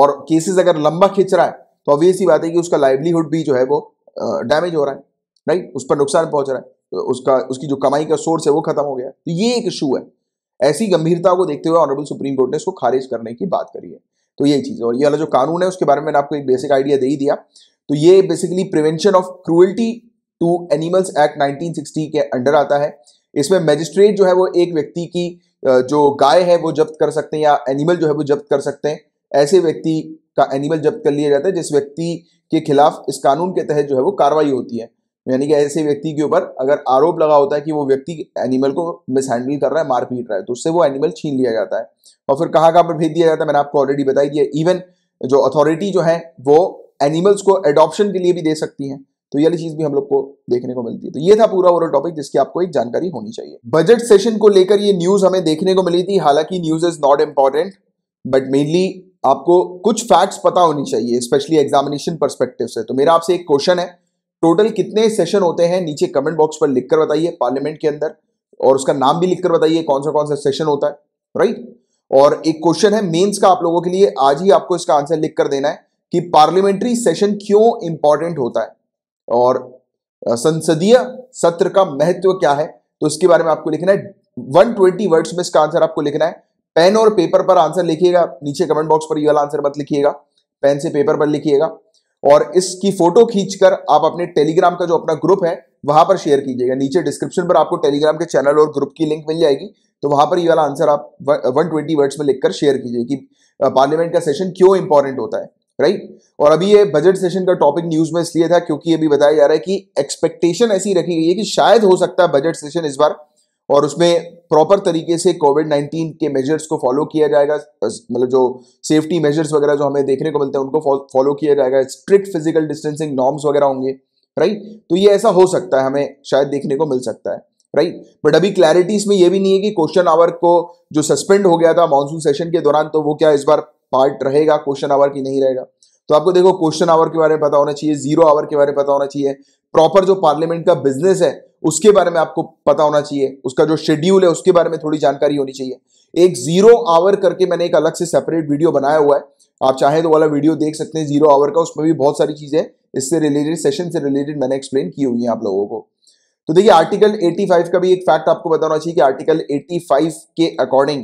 और केसेस अगर लंबा खिंच रहा है तो ऑब्वियस ही बात है कि उसका लाइवलीहुड भी जो है वो डैमेज हो रहा है राइट उस पर नुकसान पहुंच रहा है तो उसका उसकी जो कमाई का सोर्स है वो खत्म हो गया तो ये एक इशू है ऐसी गंभीरता को देखते हुए ऑनरेबल सुप्रीम कोर्ट ने इसको खारिज करने की बात करी है तो यही चीज़ और ये वाला जो कानून है उसके बारे में मैंने आपको एक बेसिक आइडिया दे ही दिया तो ये basically prevention of cruelty to animals act 1960 के अंडर आता है इसमें मजिस्ट्रेट जो है वो एक व्यक्ति की जो गाय है वो जब्त कर सकते हैं या एनिमल जो है वो जब्त कर सकते हैं ऐसे व्यक्ति का एनिमल जब्त कर लिया जाता है जिस व्यक्ति के खिलाफ इस कानून के तहत जो है वो कार्रवाई होती है यानी कि ऐसे व्यक्ति के ऊपर अगर आरोप लगा होता है कि वो व्यक्ति एनिमल को मिसहैंडल कर रहा है मार पीट रहा है तो उससे वो एनिमल छीन लिया जाता है और फिर कहाँ कहाँ पर भेज दिया जाता है मैंने आपको ऑलरेडी बताई दिया इवन जो अथॉरिटी जो है वो एनिमल्स को एडॉप्शन के लिए भी दे सकती हैं तो ये चीज भी हम लोग को देखने को मिलती है तो ये था पूरा ओवरऑल टॉपिक जिसकी आपको एक जानकारी होनी चाहिए बजट सेशन को लेकर ये न्यूज हमें देखने को मिली थी हालांकि news is not important but mainly आपको कुछ फैक्ट्स पता होनी चाहिए स्पेशली एग्जामिनेशन परस्पेक्टिव से तो मेरा आपसे एक क्वेश्चन है टोटल कितने सेशन होते हैं नीचे कमेंट बॉक्स पर लिखकर बताइए पार्लियामेंट के अंदर और उसका नाम भी लिखकर बताइए कौन सा कौन सा सेशन होता है राइट और एक क्वेश्चन है मेंस का आप लोगों के लिए आज ही आपको इसका आंसर लिख कर देना है कि पार्लियामेंट्री सेशन क्यों इंपॉर्टेंट होता है और संसदीय सत्र का महत्व क्या है तो इसके बारे में आपको लिखना है 120 वर्ड्स में इसका आंसर आपको लिखना है पेन और पेपर पर आंसर लिखिएगा नीचे कमेंट बॉक्स पर ये वाला आंसर मत लिखिएगा पेन से पेपर पर लिखिएगा और इसकी फोटो खींचकर आप अपने टेलीग्राम का जो अपना ग्रुप है वहां पर शेयर कीजिएगा नीचे डिस्क्रिप्शन पर आपको टेलीग्राम के चैनल और ग्रुप की लिंक मिल जाएगी तो वहां पर ये वाला आंसर आप 120 वर्ड्स में लिखकर शेयर कीजिए कि पार्लियामेंट का सेशन क्यों इंपॉर्टेंट होता है राइट और अभी ये बजट सेशन का टॉपिक न्यूज में इसलिए था क्योंकि अभी बताया जा रहा है कि एक्सपेक्टेशन ऐसी रखी गई है कि शायद हो सकता है बजट सेशन इस बार और उसमें प्रॉपर तरीके से कोविड नाइन्टीन के मेजर्स को फॉलो किया जाएगा मतलब जो सेफ्टी मेजर्स वगैरह जो हमें देखने को मिलते हैं उनको फॉलो किया जाएगा स्ट्रिक्ट फिजिकल डिस्टेंसिंग नॉर्म्स वगैरह होंगे राइट तो ये ऐसा हो सकता है हमें शायद देखने को मिल सकता है राइट बट अभी क्लैरिटी इसमें यह भी नहीं है कि क्वेश्चन आवर को जो सस्पेंड हो गया था मानसून सेशन के दौरान तो वो क्या इस बार पार्ट रहेगा क्वेश्चन आवर की नहीं रहेगा तो आपको देखो क्वेश्चन आवर के बारे में पता होना चाहिए जीरो आवर के बारे में पता होना चाहिए प्रॉपर जो पार्लियामेंट का बिजनेस है उसके बारे में आपको पता होना चाहिए उसका जो शेड्यूल है उसके बारे में थोड़ी जानकारी होनी चाहिए एक जीरो आवर करके मैंने एक अलग से सेपरेट वीडियो बनाया हुआ है आप चाहें तो वाला वीडियो देख सकते हैं जीरो आवर का उसमें भी बहुत सारी चीजें इससे रिलेटेड सेशन से रिलेटेड मैंने एक्सप्लेन की हुई है आप लोगों को तो देखिए आर्टिकल 85 का भी एक फैक्ट आपको बताना चाहिए कि आर्टिकल 85 के अकॉर्डिंग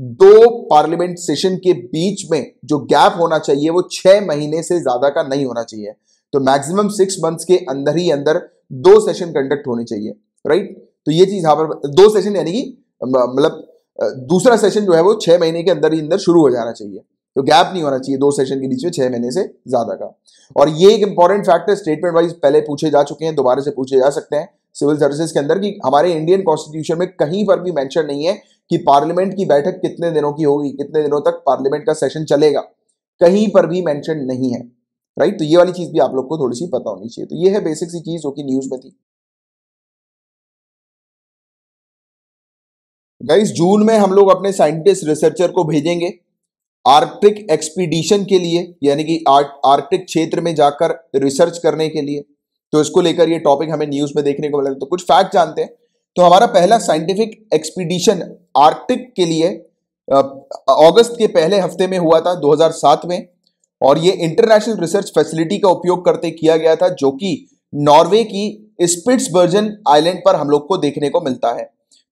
दो पार्लियामेंट सेशन के बीच में जो गैप होना चाहिए वो छह महीने से ज्यादा का नहीं होना चाहिए तो मैक्सिमम सिक्स मंथ्स के अंदर ही अंदर दो सेशन कंडक्ट होने चाहिए राइट तो ये चीज यहां पर दो सेशन यानी कि मतलब दूसरा सेशन जो है वो छह महीने के अंदर ही अंदर शुरू हो जाना चाहिए तो गैप नहीं होना चाहिए दो सेशन के बीच में छह महीने से ज्यादा का और ये एक इंपॉर्टेंट फैक्टर स्टेटमेंट वाइज पहले पूछे जा चुके हैं दोबारा से पूछे जा सकते हैं सिविल सर्विसेज के अंदर कि हमारे इंडियन कॉन्स्टिट्यूशन में कहीं पर भी मेंशन नहीं है कि पार्लियामेंट की बैठक कितने दिनों की होगी कितने दिनों तक पार्लियामेंट का सेशन चलेगा कहीं पर भी मैंशन नहीं है राइट तो ये वाली चीज भी आप लोग को थोड़ी सी पता होनी चाहिए तो ये है बेसिक सी चीज जो कि न्यूज में थी गाइस जून में हम लोग अपने साइंटिस्ट रिसर्चर को भेजेंगे आर्कटिक एक्सपीडिशन के लिए यानी कि आर्कटिक क्षेत्र में जाकर रिसर्च करने के लिए तो इसको लेकर ये टॉपिक हमें न्यूज में देखने को मिला तो कुछ फैक्ट जानते हैं तो हमारा पहला साइंटिफिक एक्सपीडिशन आर्कटिक के लिए अगस्त के पहले हफ्ते में हुआ था 2007 में और ये इंटरनेशनल रिसर्च फैसिलिटी का उपयोग करते किया गया था जो कि नॉर्वे की वर्जन आइलैंड पर हम लोग को देखने को मिलता है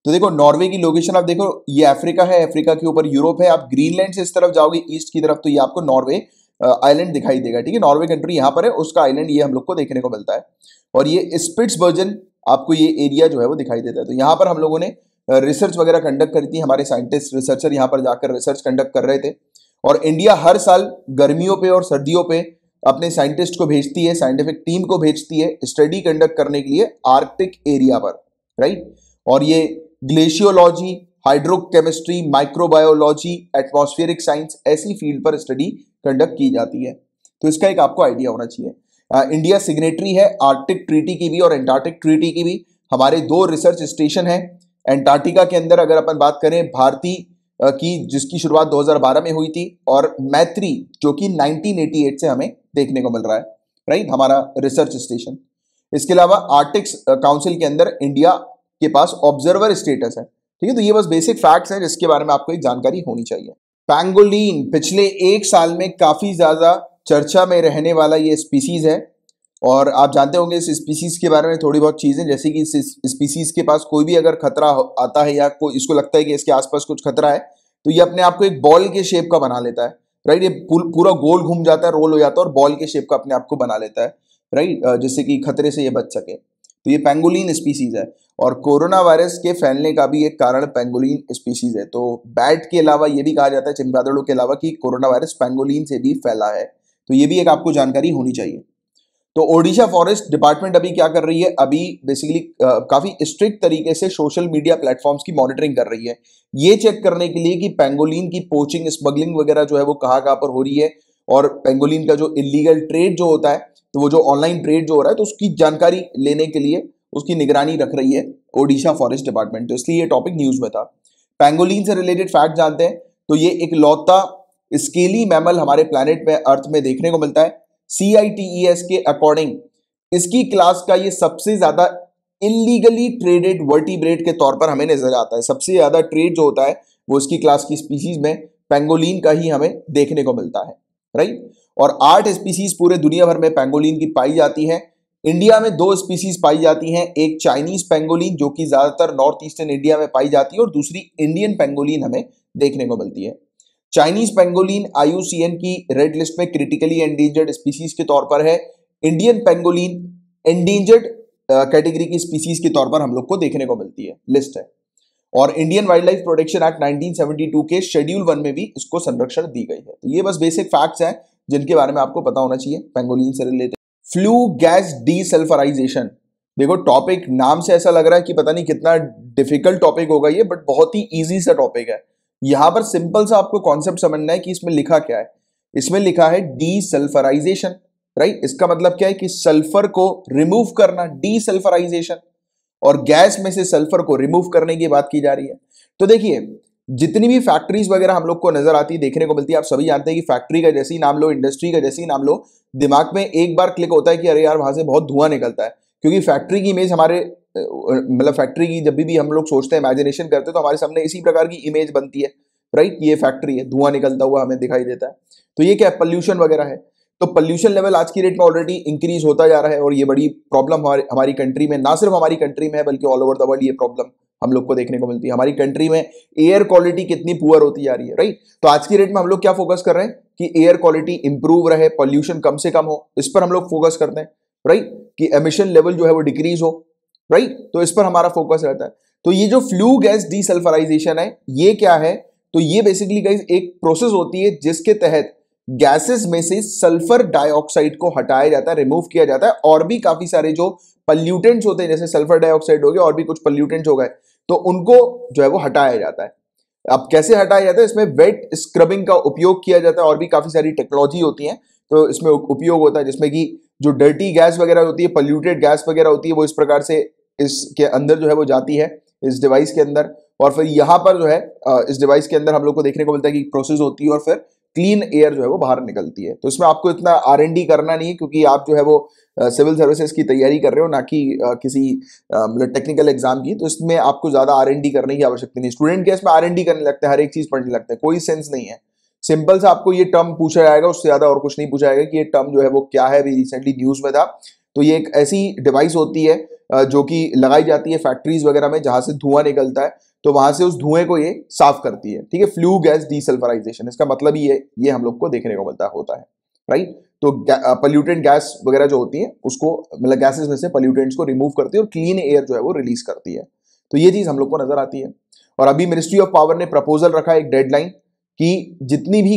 तो देखो नॉर्वे की लोकेशन आप देखो ये अफ्रीका है अफ्रीका के ऊपर यूरोप है आप ग्रीनलैंड से इस तरफ जाओगे ईस्ट की तरफ तो ये आपको नॉर्वे आइलैंड दिखाई देगा ठीक है नॉर्वे कंट्री यहाँ पर है उसका आइलैंड ये हम लोग को देखने को मिलता है और ये स्पिट्स वर्जन आपको ये एरिया जो है वो दिखाई देता है तो यहाँ पर हम लोगों ने रिसर्च वगैरह कंडक्ट करती है हमारे साइंटिस्ट रिसर्चर यहाँ पर जाकर रिसर्च कंडक्ट कर रहे थे और इंडिया हर साल गर्मियों पे और सर्दियों पे अपने साइंटिस्ट को भेजती है साइंटिफिक टीम को भेजती है स्टडी कंडक्ट करने के लिए आर्कटिक एरिया पर राइट और ये glaciology hydrochemistry microbiology atmospheric science ऐसी फील्ड पर स्टडी कंडक्ट की जाती है तो इसका एक आपको आइडिया होना चाहिए इंडिया सिग्नेटरी है आर्कटिक ट्रीटी की भी और एंटार्टिक ट्रीटी की भी हमारे दो रिसर्च स्टेशन हैं एंटार्क्टिका के अंदर अगर अपन बात करें भारती की जिसकी शुरुआत 2012 में हुई थी और मैत्री जो कि 1988 से हमें देखने को मिल रहा है राइट हमारा रिसर्च स्टेशन इसके अलावा आर्टिक्स काउंसिल के अंदर इंडिया के पास ऑब्जर्वर स्टेटस है ठीक है तो ये बस बेसिक फैक्ट्स हैं जिसके बारे में आपको एक जानकारी होनी चाहिए पैंगोलिन पिछले एक साल में काफ़ी ज़्यादा चर्चा में रहने वाला ये स्पीसीज है और आप जानते होंगे इस स्पीसीज़ के बारे में थोड़ी बहुत चीज़ें जैसे कि इस स्पीसीज़ के पास कोई भी अगर खतरा आता है या कोई इसको लगता है कि इसके आसपास कुछ खतरा है तो ये अपने आप को एक बॉल के शेप का बना लेता है राइट ये पूरा गोल घूम जाता है रोल हो जाता है और बॉल के शेप का अपने आप को बना लेता है राइट जिससे कि खतरे से ये बच सके तो ये पेंगोलिन स्पीसीज है और कोरोना वायरस के फैलने का भी एक कारण पेंगोलिन स्पीसीज है तो बैट के अलावा ये भी कहा जाता है चिमगादड़ों के अलावा कि कोरोना वायरस पेंगोलिन से भी फैला है तो ये भी एक आपको जानकारी होनी चाहिए तो ओडिशा फॉरेस्ट डिपार्टमेंट अभी क्या कर रही है अभी बेसिकली काफ़ी स्ट्रिक्ट तरीके से सोशल मीडिया प्लेटफॉर्म्स की मॉनिटरिंग कर रही है ये चेक करने के लिए कि पेंगोलिन की पोचिंग स्मगलिंग वगैरह जो है वो कहाँ कहाँ पर हो रही है और पेंगोलिन का जो इलीगल ट्रेड जो होता है तो वो जो ऑनलाइन ट्रेड जो हो रहा है तो उसकी जानकारी लेने के लिए उसकी निगरानी रख रही है ओडिशा फॉरेस्ट डिपार्टमेंट तो इसलिए ये टॉपिक न्यूज में था पेंगोलिन से रिलेटेड फैक्ट जानते हैं तो ये एक लौता स्केली मैमल हमारे प्लानट में अर्थ में देखने को मिलता है सी e के अकॉर्डिंग इसकी क्लास का ये सबसे ज़्यादा इलीगली ट्रेडेड वर्टिब्रेट के तौर पर हमें नजर आता है सबसे ज़्यादा ट्रेड जो होता है वो इसकी क्लास की स्पीसीज में पेंगोलिन का ही हमें देखने को मिलता है राइट और आठ स्पीसीज पूरे दुनिया भर में पेंगोलिन की पाई जाती है इंडिया में दो स्पीसीज पाई जाती हैं एक चाइनीज पेंगोलिन जो कि ज़्यादातर नॉर्थ ईस्टर्न इंडिया में पाई जाती है और दूसरी इंडियन पेंगोलिन हमें देखने को मिलती है चाइनीज पेंगोलिन आईयूसीएन की रेड लिस्ट में क्रिटिकली एंडेंजर्ड स्पीसीज के तौर पर है इंडियन पेंगोलिन एंडेंजर्ड कैटेगरी की स्पीसीज के तौर पर हम लोग को देखने को मिलती है लिस्ट है और Indian wild life protection act 1972 के शेड्यूल वन में भी इसको संरक्षण दी गई है तो ये बस बेसिक फैक्ट्स हैं जिनके बारे में आपको पता होना चाहिए पेंगोलिन से रिलेटेड फ्लू गैस डीसल्फराइजेशन देखो टॉपिक नाम से ऐसा लग रहा है कि पता नहीं कितना डिफिकल्ट टॉपिक होगा ये बट बहुत ही ईजी सा टॉपिक है यहां पर सिंपल सा आपको कॉन्सेप्ट समझना है कि इसमें लिखा क्या है इसमें लिखा है डी सल्फराइजेशन राइट इसका मतलब क्या है कि सल्फर को रिमूव करना डी सल्फराइजेशन और गैस में से सल्फर को रिमूव करने की बात की जा रही है तो देखिए जितनी भी फैक्ट्रीज वगैरह हम लोग को नजर आती है देखने को मिलती है आप सभी जानते हैं कि फैक्ट्री का जैसे ही नाम लो इंडस्ट्री का जैसे ही नाम लो दिमाग में एक बार क्लिक होता है कि अरे यार वहां से बहुत धुआं निकलता है क्योंकि फैक्ट्री की इमेज हमारे मतलब फैक्ट्री की जब भी हम लोग सोचते हैं इमेजिनेशन करते हैं तो हमारे सामने इसी प्रकार की इमेज बनती है राइट ये फैक्ट्री है धुआं निकलता हुआ हमें दिखाई देता है तो ये क्या पॉल्यूशन वगैरह है तो पॉल्यूशन लेवल आज की डेट में ऑलरेडी इंक्रीज होता जा रहा है और ये बड़ी प्रॉब्लम हमारी हमारी कंट्री में ना सिर्फ हमारी कंट्री में है बल्कि ऑल ओवर द वर्ल्ड ये प्रॉब्लम हम लोग को देखने को मिलती है हमारी कंट्री में एयर क्वालिटी कितनी पुअर होती जा रही है राइट तो आज की डेट में हम लोग क्या फोकस कर रहे हैं कि एयर क्वालिटी इंप्रूव रहे पॉल्यूशन कम से कम हो इस पर हम लोग फोकस करते हैं राइट कि एमिशन लेवल जो है वो डिक्रीज हो राइट तो इस पर हमारा फोकस रहता है तो ये जो फ्लू गैस डिसल्फराइजेशन है ये क्या है तो ये बेसिकली गाइज एक प्रोसेस होती है जिसके तहत गैसेस में से सल्फर डाइऑक्साइड को हटाया जाता है रिमूव किया जाता है और भी काफी सारे जो पल्यूटेंट्स होते हैं जैसे सल्फर डाइऑक्साइड हो गया और भी कुछ पल्यूटेंट्स हो गए तो उनको जो है वो हटाया जाता है अब कैसे हटाया जाता है इसमें वेट स्क्रबिंग का उपयोग किया जाता है और भी काफी सारी टेक्नोलॉजी होती है तो इसमें उपयोग होता है जिसमें कि जो डर्टी गैस वगैरह होती है पल्यूटेड गैस वगैरह होती है वो इस प्रकार से इसके अंदर जो है वो जाती है इस डिवाइस के अंदर और फिर यहाँ पर जो है इस डिवाइस के अंदर हम लोग को देखने को मिलता है कि प्रोसेस होती है और फिर क्लीन एयर जो है वो बाहर निकलती है तो इसमें आपको इतना आर एन डी करना नहीं है क्योंकि आप जो है वो सिविल सर्विसेज की तैयारी कर रहे हो ना कि किसी मतलब टेक्निकल एग्जाम की तो इसमें आपको ज़्यादा आर एन डी करने की आवश्यकता नहीं स्टूडेंट के इसमें आर एन डी करने लगते हैं हर एक चीज़ पढ़ने लगते हैं कोई सेंस नहीं है सिंपल सा आपको ये टर्म पूछा जाएगा उससे ज़्यादा और कुछ नहीं पूछा जाएगा कि ये टर्म जो है वो क्या है अभी रिसेंटली न्यूज़ में था तो ये एक ऐसी डिवाइस होती है जो कि लगाई जाती है फैक्ट्रीज वगैरह में जहां से धुआं निकलता है तो वहां से उस धुएं को ये साफ करती है ठीक है फ्लू गैस डीसल्फराइजेशन इसका मतलब ये ये हम लोग को देखने को मिलता होता है राइट तो पल्यूटेंट गैस वगैरह जो होती है उसको मतलब गैसेज में से पल्यूटेंट्स को रिमूव करती है और क्लीन एयर जो है वो रिलीज करती है तो ये चीज हम लोग को नजर आती है और अभी मिनिस्ट्री ऑफ पावर ने प्रपोजल रखा है एक डेडलाइन कि जितनी भी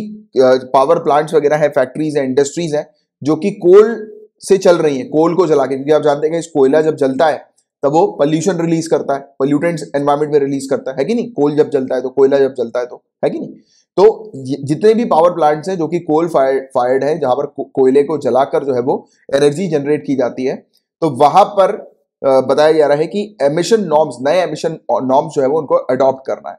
पावर प्लांट्स वगैरह है फैक्ट्रीज है इंडस्ट्रीज है जो कि कोल से चल रही है कोल को जला के क्योंकि आप जानते हैं कोयला जब जलता है तब वो पॉल्यूशन रिलीज करता है पॉल्यूटेंट्स एनवायरमेंट में रिलीज करता है कि नहीं कोल जब जलता है तो कोयला जब जलता है तो है कि नहीं तो जितने भी पावर प्लांट्स हैं जो कि कोल फायर्ड फायर्ड है जहां पर कोयले को जलाकर जो है वो एनर्जी जनरेट की जाती है तो वहां पर बताया जा रहा है कि एमिशन नॉर्म्स नए एमिशन नॉर्म्स जो है वो उनको अडॉप्ट करना है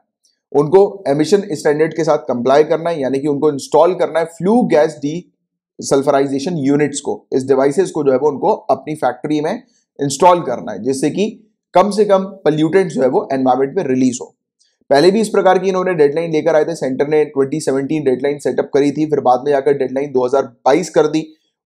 उनको एमिशन स्टैंडर्ड के साथ कंप्लाई करना है यानी कि उनको इंस्टॉल करना है flue gas desulphurisation units को इस डिवाइसेस को जो है वो उनको अपनी फैक्ट्री में इंस्टॉल करना है जिससे कि कम से कम पल्यूटेंट जो है वो एनवायरमेंट में रिलीज हो पहले भी इस प्रकार की इन्होंने डेडलाइन लेकर आए थे सेंटर ने 2017 डेडलाइन सेटअप करी थी फिर बाद में जाकर डेडलाइन 2022 कर दी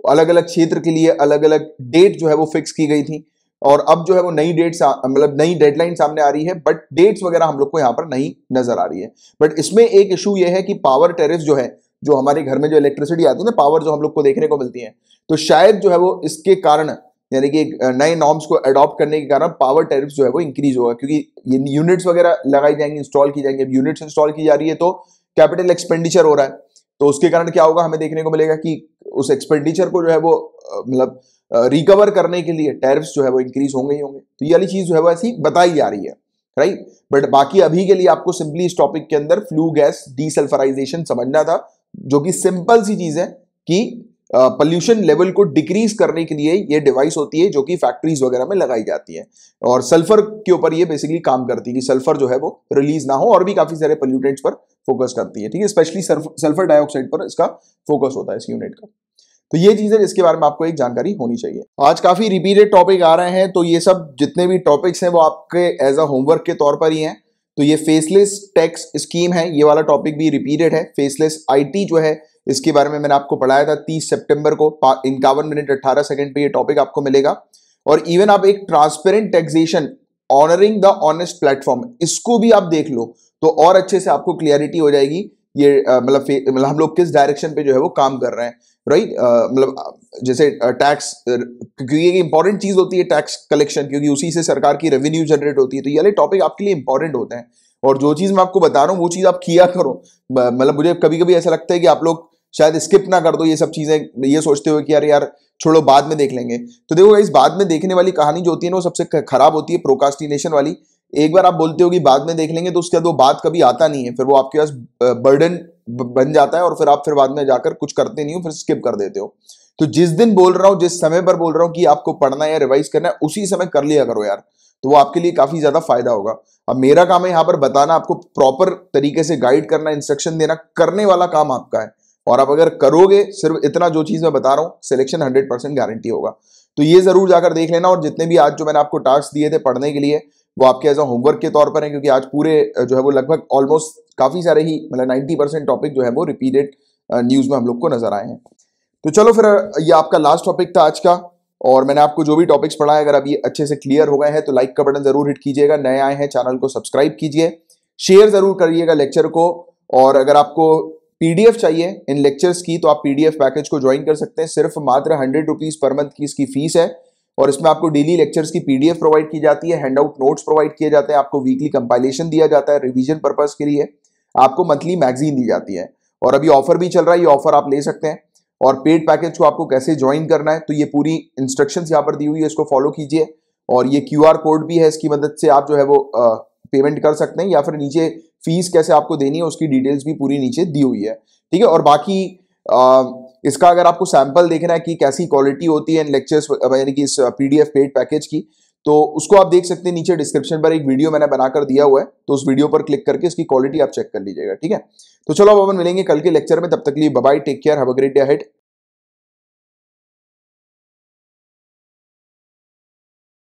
अलग अलग क्षेत्र के लिए अलग अलग डेट जो है वो फिक्स की गई थी और अब जो है वो नई डेट मतलब नई डेडलाइन सामने आ रही है बट डेट्स वगैरह हम लोग को यहाँ पर नहीं नजर आ रही है बट इसमें एक इशू यह है कि पावर टेरिफ जो है जो हमारे घर में जो इलेक्ट्रिसिटी आती है ना पावर जो हम लोग को देखने को मिलती है तो शायद जो है वो इसके कारण यानी कि नए नॉर्म्स को अडॉप्ट करने के कारण पावर टैरिफ जो है वो इंक्रीज होगा क्योंकि ये यूनिट्स वगैरह लगाई जाएंगी इंस्टॉल की जाएंगी अब यूनिट्स इंस्टॉल की जा रही है तो कैपिटल एक्सपेंडिचर हो रहा है तो उसके कारण क्या होगा हमें देखने को मिलेगा कि उस एक्सपेंडिचर को जो है वो मतलब रिकवर करने के लिए टैरिफ जो है वो इंक्रीज होंगे ही होंगे तो ये वाली चीज़ जो है वो ऐसी बताई जा रही है राइट बट बाकी अभी के लिए आपको सिंपली इस टॉपिक के अंदर फ्लू गैस डीसल्फराइजेशन समझना था जो कि सिंपल सी चीज है कि पॉल्यूशन लेवल को डिक्रीज करने के लिए ये डिवाइस होती है जो कि फैक्ट्रीज वगैरह में लगाई जाती है और सल्फर के ऊपर ये बेसिकली काम करती है कि सल्फर जो है वो रिलीज ना हो और भी काफी सारे पॉल्यूटेंट्स पर फोकस करती है ठीक है स्पेशली सल्फर डाइऑक्साइड पर इसका फोकस होता है इस यूनिट का तो ये चीज़ है जिसके बारे में आपको एक जानकारी होनी चाहिए आज काफ़ी रिपीटेड टॉपिक आ रहे हैं तो ये सब जितने भी टॉपिक्स हैं वो आपके एज अ होमवर्क के तौर पर ही हैं तो ये फेसलेस टैक्स स्कीम है ये वाला टॉपिक भी रिपीटेड है फेसलेस आईटी जो है इसके बारे में मैंने आपको पढ़ाया था 30 सितंबर को इक्यावन मिनट 18 सेकंड पे ये टॉपिक आपको मिलेगा और इवन आप एक transparent taxation honouring the honest platform इसको भी आप देख लो तो और अच्छे से आपको क्लियरिटी हो जाएगी ये मतलब मतलब हम लोग किस डायरेक्शन पे जो है वो काम कर रहे हैं राइट मतलब जैसे टैक्स क्योंकि ये इंपॉर्टेंट चीज़ होती है टैक्स कलेक्शन क्योंकि उसी से सरकार की रेवेन्यू जनरेट होती है तो ये वाले टॉपिक आपके लिए इंपॉर्टेंट होते हैं और जो चीज़ मैं आपको बता रहा हूँ वो चीज़ आप किया करो मतलब मुझे कभी कभी ऐसा लगता है कि आप लोग शायद स्किप ना कर दो ये सब चीज़ें ये सोचते हुए कि यार यार छोड़ो बाद में देख लेंगे तो देखो इस बाद में देखने वाली कहानी जो होती है ना वो सबसे खराब होती है प्रोकास्टिनेशन वाली एक बार आप बोलते हो कि बाद में देख लेंगे तो उसके बाद वो बात कभी आता नहीं है फिर वो आपके पास बर्डन बन जाता है और फिर आप फिर बाद में जाकर कुछ करते नहीं हो फिर स्किप कर देते हो तो जिस दिन बोल रहा हूँ जिस समय पर बोल रहा हूँ कि आपको पढ़ना है या रिवाइज करना है उसी समय कर लिया करो यार तो वो आपके लिए काफी ज्यादा फायदा होगा अब मेरा काम है यहाँ पर बताना आपको प्रॉपर तरीके से गाइड करना इंस्ट्रक्शन देना करने वाला काम आपका है और आप अगर करोगे सिर्फ इतना जो चीज मैं बता रहा हूं सिलेक्शन हंड्रेड परसेंट गारंटी होगा तो ये जरूर जाकर देख लेना और जितने भी आज जो मैंने आपको टास्क दिए थे पढ़ने के लिए वो आपके एज अ होमवर्क के तौर पर है क्योंकि आज पूरे जो है वो लगभग ऑलमोस्ट काफ़ी सारे ही मतलब नाइन्टी परसेंट टॉपिक जो है वो रिपीटेड न्यूज़ में हम लोग को नजर आए हैं तो चलो फिर ये आपका लास्ट टॉपिक था आज का और मैंने आपको जो भी टॉपिक्स पढ़ाए अगर अभी अच्छे से क्लियर हो गए हैं तो लाइक का बटन जरूर हिट कीजिएगा नए आए हैं चैनल को सब्सक्राइब कीजिए शेयर जरूर करिएगा लेक्चर को और अगर आपको पीडीएफ चाहिए इन लेक्चर्स की तो आप पीडीएफ पैकेज को ज्वाइन कर सकते हैं सिर्फ मात्र हंड्रेड रुपीज पर मंथ की इसकी फीस है और इसमें आपको डेली लेक्चर्स की पीडीएफ प्रोवाइड की जाती है हैंड आउट नोट्स प्रोवाइड किए जाते हैं आपको वीकली कंपाइलेशन दिया जाता है रिविजन पर्पज के लिए आपको मंथली मैगजीन दी जाती है और अभी ऑफर भी चल रहा है ये ऑफर आप ले सकते हैं और पेड पैकेज को आपको कैसे ज्वाइन करना है तो ये पूरी इंस्ट्रक्शन यहाँ पर दी हुई है इसको फॉलो कीजिए और ये क्यू कोड भी है इसकी मदद से आप जो है वो पेमेंट कर सकते हैं या फिर नीचे फीस कैसे आपको देनी है उसकी डिटेल्स भी पूरी नीचे दी हुई है ठीक है और बाकी इसका अगर आपको सैंपल देखना है कि कैसी क्वालिटी होती है इन लेक्चर्स यानी कि इस पीडीएफ पेड पैकेज की तो उसको आप देख सकते हैं नीचे डिस्क्रिप्शन पर एक वीडियो मैंने बनाकर दिया हुआ है तो उस वीडियो पर क्लिक करके इसकी क्वालिटी आप चेक कर लीजिएगा ठीक है तो चलो अब हम मिलेंगे कल के लेक्चर में तब तक लिए bye take care have a great day head